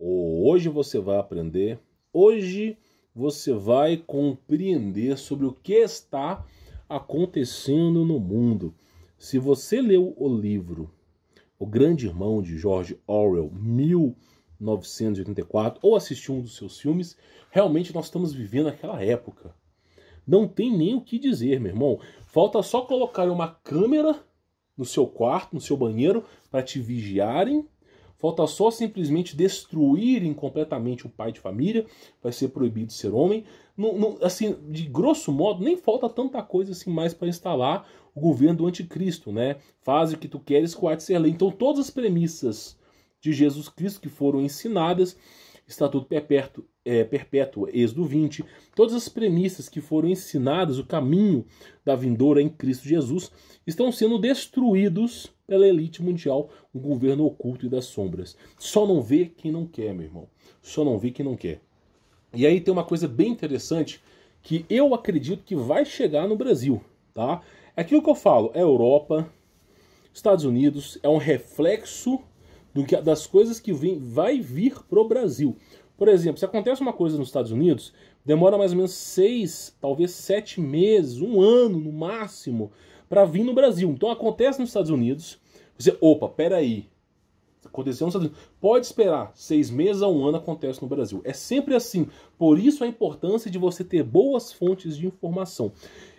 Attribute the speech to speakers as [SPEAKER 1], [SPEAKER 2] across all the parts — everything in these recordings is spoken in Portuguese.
[SPEAKER 1] Hoje você vai aprender, hoje você vai compreender sobre o que está acontecendo no mundo. Se você leu o livro O Grande Irmão de George Orwell, 1984, ou assistiu um dos seus filmes, realmente nós estamos vivendo aquela época. Não tem nem o que dizer, meu irmão. Falta só colocar uma câmera no seu quarto, no seu banheiro, para te vigiarem Falta só simplesmente destruírem completamente o pai de família, vai ser proibido ser homem. Não, não, assim, de grosso modo, nem falta tanta coisa assim mais para instalar o governo do anticristo, né? Faz o que tu queres com ser lei. Então todas as premissas de Jesus Cristo que foram ensinadas está tudo perto é, perpétua, Êxodo 20, todas as premissas que foram ensinadas, o caminho da vindoura em Cristo Jesus, estão sendo destruídos pela elite mundial, o governo oculto e das sombras. Só não vê quem não quer, meu irmão. Só não vê quem não quer. E aí tem uma coisa bem interessante que eu acredito que vai chegar no Brasil, tá? É aquilo que eu falo é Europa, Estados Unidos, é um reflexo do que, das coisas que vem, vai vir pro Brasil. Por exemplo, se acontece uma coisa nos Estados Unidos, demora mais ou menos seis, talvez sete meses, um ano no máximo, para vir no Brasil. Então acontece nos Estados Unidos, você, opa, peraí, Aconteceu nos Estados Unidos. Pode esperar, seis meses a um ano acontece no Brasil. É sempre assim. Por isso a importância de você ter boas fontes de informação.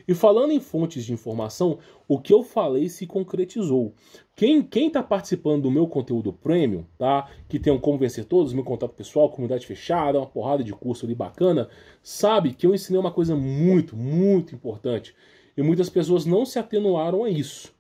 [SPEAKER 1] E falando em fontes de informação, o que eu falei se concretizou. Quem quem está participando do meu conteúdo premium, tá? Que tem um como vencer todos, meu contato pessoal, comunidade fechada, uma porrada de curso ali bacana, sabe que eu ensinei uma coisa muito, muito importante. E muitas pessoas não se atenuaram a isso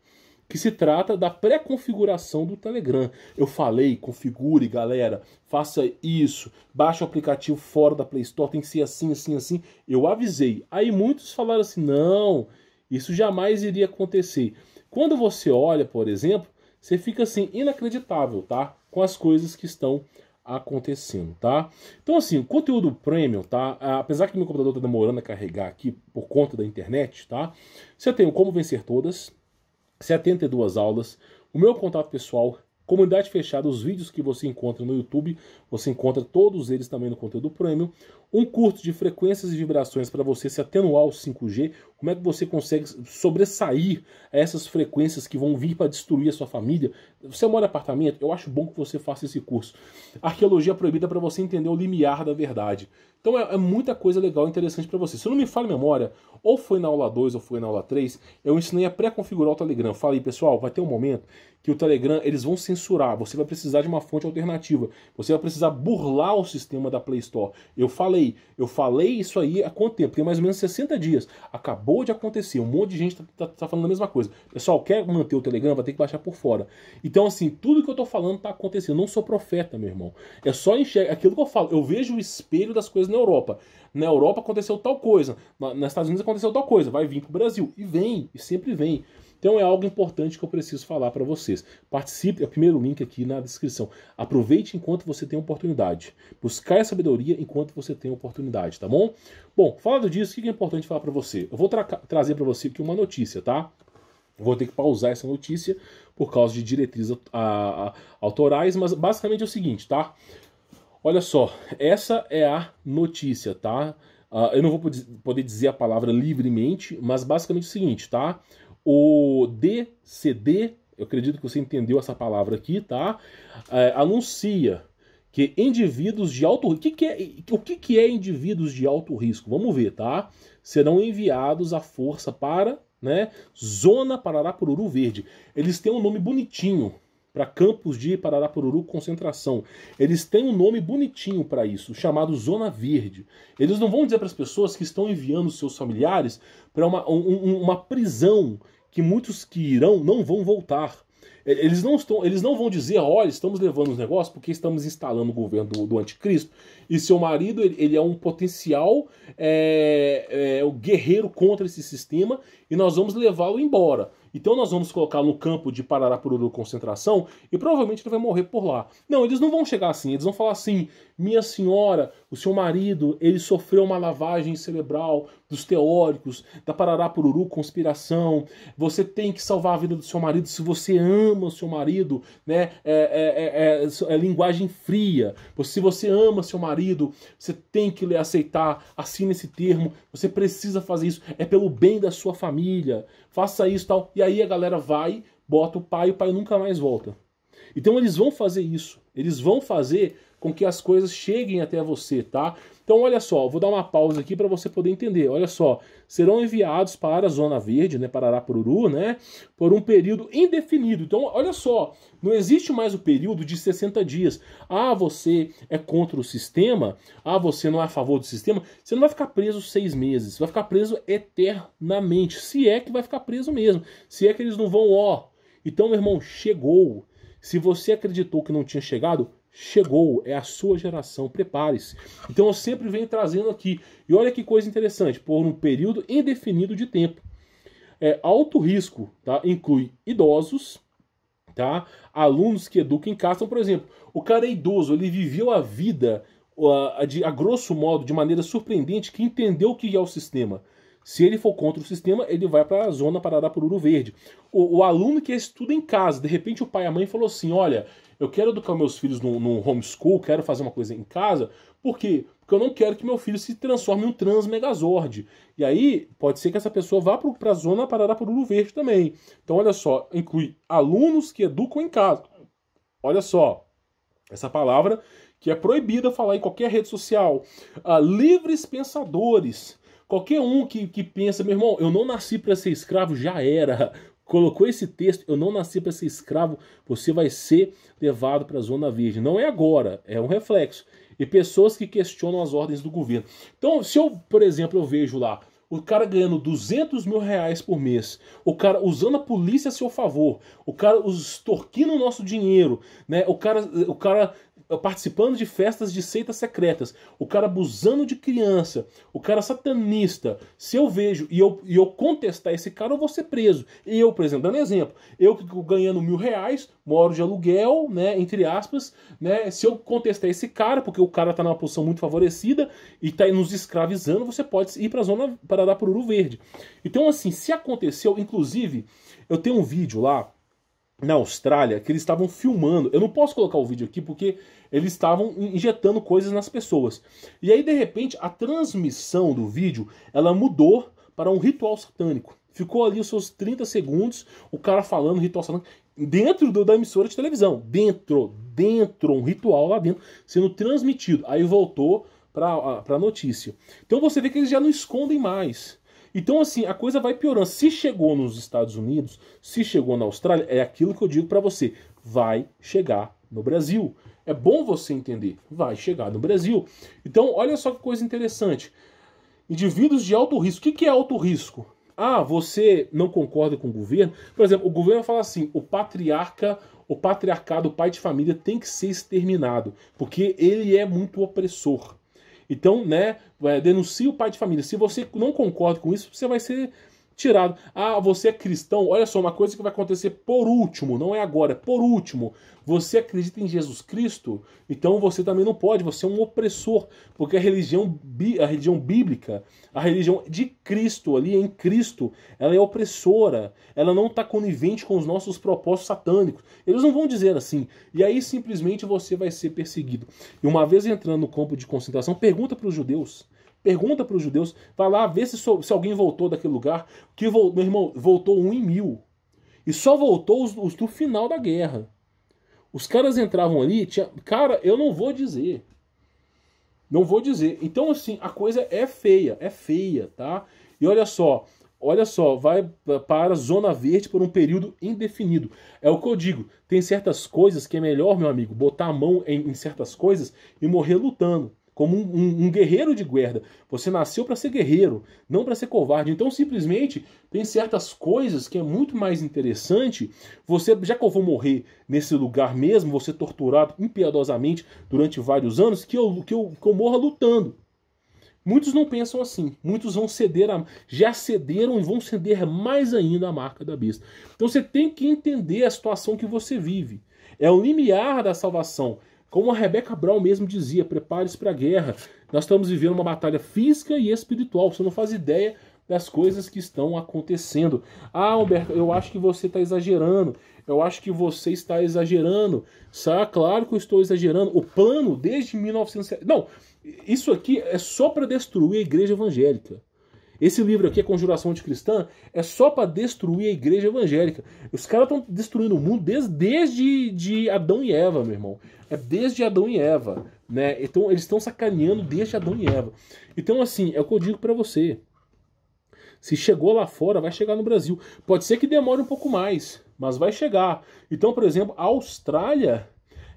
[SPEAKER 1] que se trata da pré-configuração do Telegram. Eu falei, configure, galera, faça isso, baixe o aplicativo fora da Play Store, tem que ser assim, assim, assim. Eu avisei. Aí muitos falaram assim: não, isso jamais iria acontecer. Quando você olha, por exemplo, você fica assim, inacreditável, tá? Com as coisas que estão acontecendo, tá? Então, assim, o conteúdo premium, tá? Apesar que meu computador tá demorando a carregar aqui por conta da internet, tá? Você tem o Como Vencer Todas, 72 aulas, o meu contato pessoal, comunidade fechada, os vídeos que você encontra no YouTube, você encontra todos eles também no conteúdo premium, um curto de frequências e vibrações para você se atenuar ao 5G, como é que você consegue sobressair a essas frequências que vão vir para destruir a sua família? Você mora em apartamento? Eu acho bom que você faça esse curso. Arqueologia proibida para você entender o limiar da verdade. Então é, é muita coisa legal e interessante para você. Se não me fala a memória, ou foi na aula 2 ou foi na aula 3, eu ensinei a pré-configurar o Telegram. Falei, pessoal, vai ter um momento que o Telegram eles vão censurar, você vai precisar de uma fonte alternativa, você vai precisar burlar o sistema da Play Store. Eu falei falei. Eu falei isso aí há quanto tempo? Tem mais ou menos 60 dias. Acabou de acontecer. Um monte de gente tá, tá, tá falando a mesma coisa. Pessoal, quer manter o Telegram? Vai ter que baixar por fora. Então, assim, tudo que eu tô falando tá acontecendo. Eu não sou profeta, meu irmão. É só enxergar é aquilo que eu falo. Eu vejo o espelho das coisas na Europa. Na Europa aconteceu tal coisa. Na, nos Estados Unidos aconteceu tal coisa. Vai vir pro Brasil. E vem. E sempre vem. Então é algo importante que eu preciso falar para vocês. Participe, é o primeiro link aqui na descrição. Aproveite enquanto você tem oportunidade. Buscar sabedoria enquanto você tem oportunidade, tá bom? Bom, falando disso, o que é importante falar para você? Eu vou tra trazer para você aqui uma notícia, tá? Vou ter que pausar essa notícia por causa de diretrizes autorais, mas basicamente é o seguinte, tá? Olha só, essa é a notícia, tá? Uh, eu não vou poder dizer a palavra livremente, mas basicamente é o seguinte, tá? o DCD, eu acredito que você entendeu essa palavra aqui, tá? É, anuncia que indivíduos de alto risco. Que é, o que, que é indivíduos de alto risco? Vamos ver, tá? Serão enviados à força para né, Zona Pararapururu Verde. Eles têm um nome bonitinho para campos de Pararapururu concentração. Eles têm um nome bonitinho para isso, chamado Zona Verde. Eles não vão dizer para as pessoas que estão enviando seus familiares para uma, um, uma prisão que muitos que irão não vão voltar. Eles não, estão, eles não vão dizer, olha, estamos levando os negócios porque estamos instalando o governo do, do anticristo. E seu marido, ele, ele é um potencial é, é, um é guerreiro contra esse sistema e nós vamos levá-lo embora. Então nós vamos colocá-lo no campo de Pararapuru concentração e provavelmente ele vai morrer por lá. Não, eles não vão chegar assim. Eles vão falar assim, minha senhora, o seu marido, ele sofreu uma lavagem cerebral dos teóricos, da Parará Pururu, conspiração. Você tem que salvar a vida do seu marido se você ama o seu marido, né? É, é, é, é, é linguagem fria. Se você ama seu marido, você tem que aceitar, assina esse termo, você precisa fazer isso, é pelo bem da sua família, faça isso tal. E aí a galera vai, bota o pai, o pai nunca mais volta. Então eles vão fazer isso. Eles vão fazer com que as coisas cheguem até você, tá? Então, olha só, vou dar uma pausa aqui para você poder entender. Olha só, serão enviados para a Zona Verde, né, para Arapururu, né, por um período indefinido. Então, olha só, não existe mais o período de 60 dias. Ah, você é contra o sistema? Ah, você não é a favor do sistema? Você não vai ficar preso seis meses, você vai ficar preso eternamente. Se é que vai ficar preso mesmo, se é que eles não vão, ó. Então, meu irmão, chegou. Se você acreditou que não tinha chegado, chegou, é a sua geração, prepare-se. Então eu sempre venho trazendo aqui. E olha que coisa interessante, por um período indefinido de tempo. É, alto risco, tá? Inclui idosos, tá? Alunos que educam em casa. Então, por exemplo, o cara é idoso, ele viveu a vida a, de, a grosso modo, de maneira surpreendente, que entendeu o que é o sistema. Se ele for contra o sistema, ele vai para a zona Pararapururu Verde. O, o aluno que estuda em casa, de repente o pai e a mãe falou assim: olha, eu quero educar meus filhos num, num homeschool, quero fazer uma coisa em casa, porque porque eu não quero que meu filho se transforme em um trans megazord. E aí, pode ser que essa pessoa vá para a zona o Verde também. Então, olha só, inclui alunos que educam em casa. Olha só, essa palavra que é proibida falar em qualquer rede social. Ah, livres pensadores. Qualquer um que, que pensa, meu irmão, eu não nasci para ser escravo, já era colocou esse texto, eu não nasci para ser escravo, você vai ser levado para a zona verde. Não é agora, é um reflexo. E pessoas que questionam as ordens do governo. Então, se eu, por exemplo, eu vejo lá o cara ganhando 200 mil reais por mês, o cara usando a polícia a seu favor, o cara extorquindo o nosso dinheiro, né? O cara, o cara participando de festas de seitas secretas, o cara abusando de criança, o cara satanista. Se eu vejo e eu, e eu contestar esse cara, eu vou ser preso. Eu, por exemplo, dando exemplo, eu que ganhando mil reais, moro de aluguel, né, entre aspas, né, se eu contestar esse cara, porque o cara tá numa posição muito favorecida e tá nos escravizando, você pode ir pra zona para dar Uru Verde. Então, assim, se aconteceu, inclusive, eu tenho um vídeo lá, na Austrália que eles estavam filmando. Eu não posso colocar o vídeo aqui porque eles estavam injetando coisas nas pessoas. E aí de repente a transmissão do vídeo, ela mudou para um ritual satânico. Ficou ali os seus 30 segundos o cara falando ritual satânico dentro do, da emissora de televisão, dentro, dentro um ritual lá dentro sendo transmitido. Aí voltou para a notícia. Então você vê que eles já não escondem mais. Então, assim, a coisa vai piorando. Se chegou nos Estados Unidos, se chegou na Austrália, é aquilo que eu digo para você: vai chegar no Brasil. É bom você entender, vai chegar no Brasil. Então, olha só que coisa interessante. Indivíduos de alto risco. O que é alto risco? Ah, você não concorda com o governo? Por exemplo, o governo fala assim: o patriarca, o patriarcado, o pai de família tem que ser exterminado, porque ele é muito opressor. Então, né, é, denuncie o pai de família. Se você não concorda com isso, você vai ser tirado. Ah, você é cristão? Olha só, uma coisa que vai acontecer por último, não é agora, é por último. Você acredita em Jesus Cristo? Então você também não pode, você é um opressor, porque a religião, a religião bíblica, a religião de Cristo ali, em Cristo, ela é opressora, ela não está conivente com os nossos propósitos satânicos. Eles não vão dizer assim, e aí simplesmente você vai ser perseguido. E uma vez entrando no campo de concentração, pergunta para os judeus Pergunta para os judeus, vai lá ver se, se, alguém voltou daquele lugar. Que meu irmão, voltou um em mil. E só voltou os, os do final da guerra. Os caras entravam ali, tinha, cara, eu não vou dizer. Não vou dizer. Então, assim, a coisa é feia, é feia, tá? E olha só, olha só, vai para a zona verde por um período indefinido. É o que eu digo. Tem certas coisas que é melhor, meu amigo, botar a mão em, em certas coisas e morrer lutando como um, um, um guerreiro de guerra. Você nasceu para ser guerreiro, não para ser covarde. Então, simplesmente, tem certas coisas que é muito mais interessante. Você, já que eu vou morrer nesse lugar mesmo, você torturado impiedosamente durante vários anos, que eu, que eu, que eu morra lutando. Muitos não pensam assim. Muitos vão ceder, a, já cederam e vão ceder mais ainda a marca da besta. Então você tem que entender a situação que você vive. É o limiar da salvação. Como a Rebecca Brown mesmo dizia, prepare-se para a guerra. Nós estamos vivendo uma batalha física e espiritual. Você não faz ideia das coisas que estão acontecendo. Ah, Humberto, eu acho que você está exagerando. Eu acho que você está exagerando. Sá, claro que eu estou exagerando. O plano desde 1970. Não, isso aqui é só para destruir a igreja evangélica. Esse livro aqui, a Conjuração de cristã é só para destruir a igreja evangélica. Os caras estão destruindo o mundo desde, desde de Adão e Eva, meu irmão. É desde Adão e Eva, né? Então eles estão sacaneando desde Adão e Eva. Então assim, é o que eu digo para você. Se chegou lá fora, vai chegar no Brasil. Pode ser que demore um pouco mais, mas vai chegar. Então, por exemplo, a Austrália,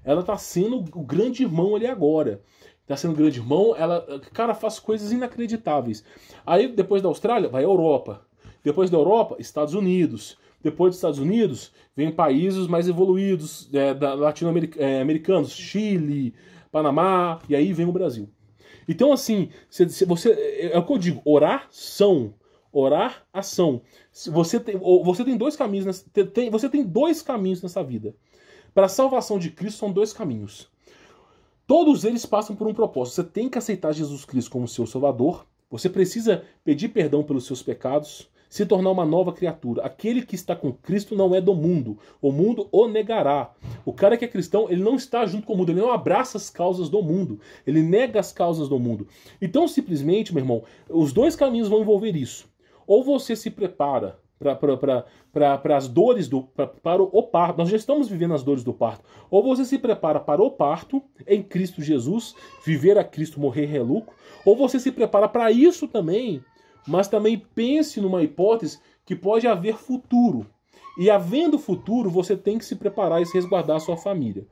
[SPEAKER 1] ela está sendo o grande irmão ali agora tá sendo grande irmão, ela, cara, faz coisas inacreditáveis. Aí depois da Austrália, vai a Europa. Depois da Europa, Estados Unidos. Depois dos Estados Unidos, vem países mais evoluídos, é, latino-americanos, é, Chile, Panamá, e aí vem o Brasil. Então, assim, se, se você, é, é o que eu digo, orar são. Orar, ação. Você tem, você tem dois caminhos, nessa, tem, você tem dois caminhos nessa vida. Para a salvação de Cristo são dois caminhos. Todos eles passam por um propósito. Você tem que aceitar Jesus Cristo como seu Salvador. Você precisa pedir perdão pelos seus pecados, se tornar uma nova criatura. Aquele que está com Cristo não é do mundo. O mundo o negará. O cara que é cristão, ele não está junto com o mundo, ele não abraça as causas do mundo, ele nega as causas do mundo. Então, simplesmente, meu irmão, os dois caminhos vão envolver isso. Ou você se prepara para as dores do pra, para o parto. Nós já estamos vivendo as dores do parto. Ou você se prepara para o parto em Cristo Jesus, viver a Cristo, morrer reluco, ou você se prepara para isso também, mas também pense numa hipótese que pode haver futuro. E havendo futuro, você tem que se preparar e se resguardar a sua família.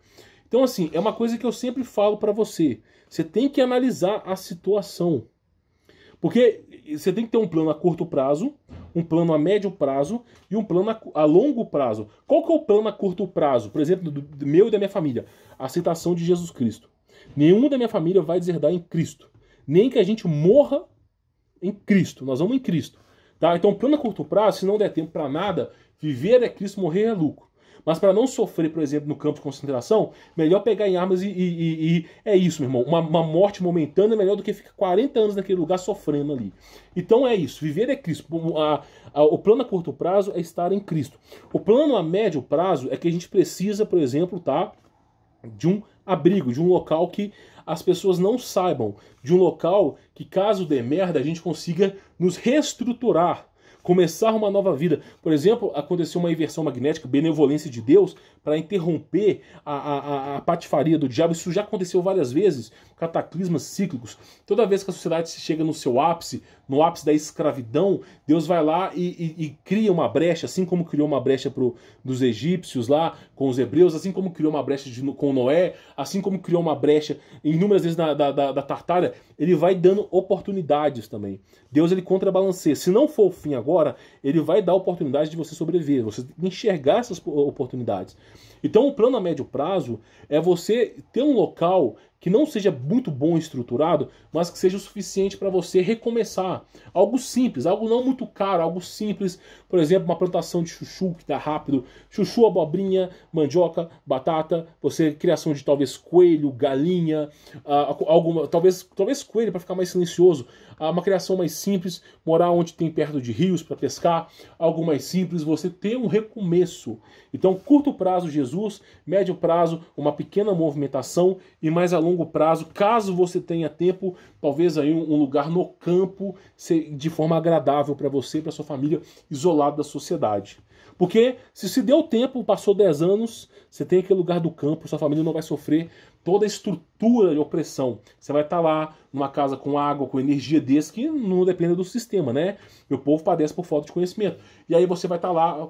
[SPEAKER 1] Então, assim, é uma coisa que eu sempre falo para você. Você tem que analisar a situação. Porque você tem que ter um plano a curto prazo, um plano a médio prazo e um plano a, longo prazo. Qual que é o plano a curto prazo? Por exemplo, do, do meu e da minha família. A aceitação de Jesus Cristo. Nenhum da minha família vai deserdar em Cristo. Nem que a gente morra em Cristo. Nós vamos em Cristo. Tá? Então, plano a curto prazo, se não der tempo para nada, viver é Cristo, morrer é lucro. Mas para não sofrer, por exemplo, no campo de concentração, melhor pegar em armas e, e, e é isso, meu irmão. Uma, uma, morte momentânea é melhor do que ficar 40 anos naquele lugar sofrendo ali. Então é isso. Viver é Cristo. A, a, o plano a curto prazo é estar em Cristo. O plano a médio prazo é que a gente precisa, por exemplo, tá? De um abrigo, de um local que as pessoas não saibam, de um local que, caso dê merda, a gente consiga nos reestruturar começar uma nova vida. Por exemplo, aconteceu uma inversão magnética, benevolência de Deus, para interromper a, a, a, patifaria do diabo. Isso já aconteceu várias vezes, cataclismas cíclicos. Toda vez que a sociedade chega no seu ápice, no ápice da escravidão, Deus vai lá e, e, e cria uma brecha, assim como criou uma brecha pro, dos egípcios lá com os hebreus, assim como criou uma brecha de, com Noé, assim como criou uma brecha inúmeras vezes na, da, da, da Tartária, ele vai dando oportunidades também. Deus ele contrabalanceia. Se não for o fim agora, ele vai dar oportunidade de você sobreviver, você enxergar essas oportunidades. Então, o plano a médio prazo é você ter um local que não seja muito bom estruturado, mas que seja o suficiente para você recomeçar. Algo simples, algo não muito caro, algo simples. Por exemplo, uma plantação de chuchu que dá tá rápido. Chuchu, abobrinha, mandioca, batata. Você criação de talvez coelho, galinha, uh, alguma, talvez, talvez coelho para ficar mais silencioso. Uh, uma criação mais simples, morar onde tem perto de rios para pescar, algo mais simples, você ter um recomeço. Então, curto prazo, Jesus, médio prazo, uma pequena movimentação e mais a longo longo prazo, caso você tenha tempo, talvez aí um, lugar no campo de forma agradável para você, para sua família, isolado da sociedade. Porque se se deu tempo, passou 10 anos, você tem aquele lugar do campo, sua família não vai sofrer toda a estrutura de opressão. Você vai estar tá lá numa casa com água, com energia desse que não depende do sistema, né? O povo padece por falta de conhecimento. E aí você vai estar tá lá,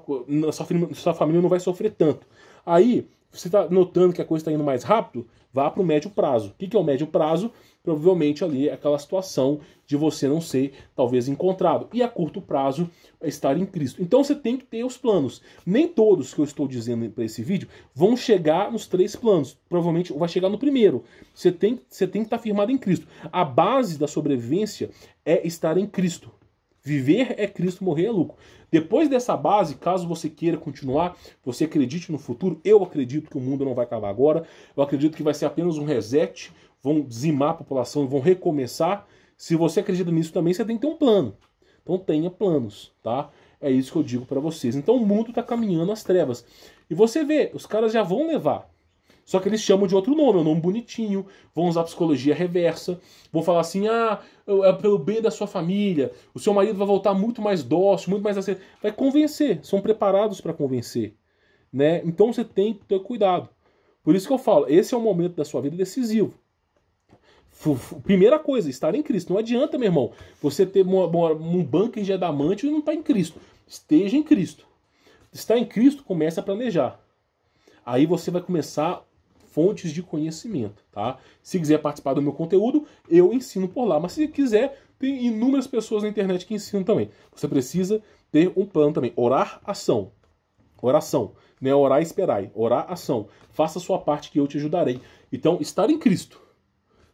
[SPEAKER 1] sua família não vai sofrer tanto. Aí você está notando que a coisa está indo mais rápido, vá para o médio prazo. O que, que é o médio prazo? Provavelmente ali é aquela situação de você não ser talvez encontrado. E a curto prazo é estar em Cristo. Então você tem que ter os planos. Nem todos que eu estou dizendo para esse vídeo vão chegar nos três planos. Provavelmente vai chegar no primeiro. Você tem, você tem que estar tá firmado em Cristo. A base da sobrevivência é estar em Cristo. Viver é Cristo, morrer é lucro. Depois dessa base, caso você queira continuar, você acredite no futuro, eu acredito que o mundo não vai acabar agora, eu acredito que vai ser apenas um reset, vão dizimar a população, vão recomeçar. Se você acredita nisso também, você tem que ter um plano. Então tenha planos, tá? É isso que eu digo para vocês. Então o mundo está caminhando às trevas. E você vê, os caras já vão levar só que eles chamam de outro nome, é um nome bonitinho, vão usar psicologia reversa, vão falar assim: ah, é pelo bem da sua família, o seu marido vai voltar muito mais dócil, muito mais assim. Vai convencer, são preparados para convencer. né? Então você tem que ter cuidado. Por isso que eu falo: esse é um momento da sua vida decisivo. Primeira coisa, estar em Cristo. Não adianta, meu irmão, você ter uma, uma, um banco em diamante e não estar tá em Cristo. Esteja em Cristo. Estar em Cristo, comece a planejar. Aí você vai começar fontes de conhecimento, tá? Se quiser participar do meu conteúdo, eu ensino por lá, mas se quiser, tem inúmeras pessoas na internet que ensinam também. Você precisa ter um plano também, orar ação. Oração, né? Orar e esperar. orar ação. Faça a sua parte que eu te ajudarei. Então, estar em Cristo.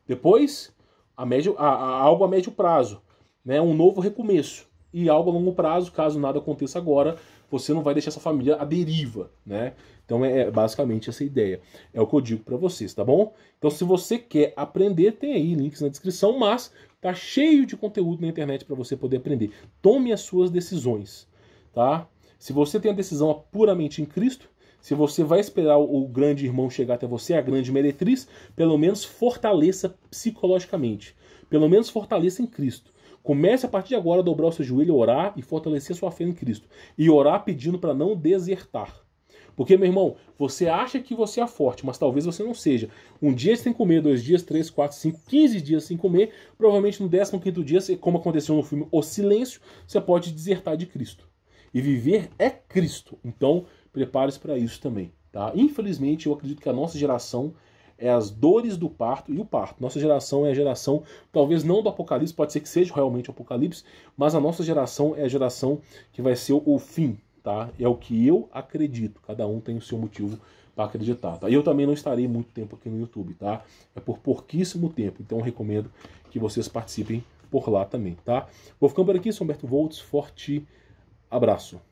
[SPEAKER 1] Depois, a médio, a, a algo a médio prazo, né? Um novo recomeço e algo a longo prazo, caso nada aconteça agora, você não vai deixar sua família à deriva, né? Então é, é basicamente essa ideia. É o que eu digo para vocês, tá bom? Então se você quer aprender, tem aí links na descrição, mas tá cheio de conteúdo na internet para você poder aprender. Tome as suas decisões, tá? Se você tem a decisão puramente em Cristo, se você vai esperar o grande irmão chegar até você, a grande meretriz, pelo menos fortaleça psicologicamente. Pelo menos fortaleça em Cristo. Comece a partir de agora a dobrar o seu joelho, orar e fortalecer sua fé em Cristo. E orar pedindo para não desertar. Porque, meu irmão, você acha que você é forte, mas talvez você não seja. Um dia sem comer, dois dias, três, quatro, cinco, quinze dias sem comer. Provavelmente no décimo quinto dia, como aconteceu no filme O Silêncio, você pode desertar de Cristo. E viver é Cristo. Então, prepare-se para isso também. Tá? Infelizmente, eu acredito que a nossa geração é as dores do parto e o parto. Nossa geração é a geração, talvez não do apocalipse, pode ser que seja realmente o apocalipse, mas a nossa geração é a geração que vai ser o fim, tá? É o que eu acredito. Cada um tem o seu motivo para acreditar, tá? E eu também não estarei muito tempo aqui no YouTube, tá? É por pouquíssimo tempo, então recomendo que vocês participem por lá também, tá? Vou ficando por aqui, sou Humberto Volts, forte abraço.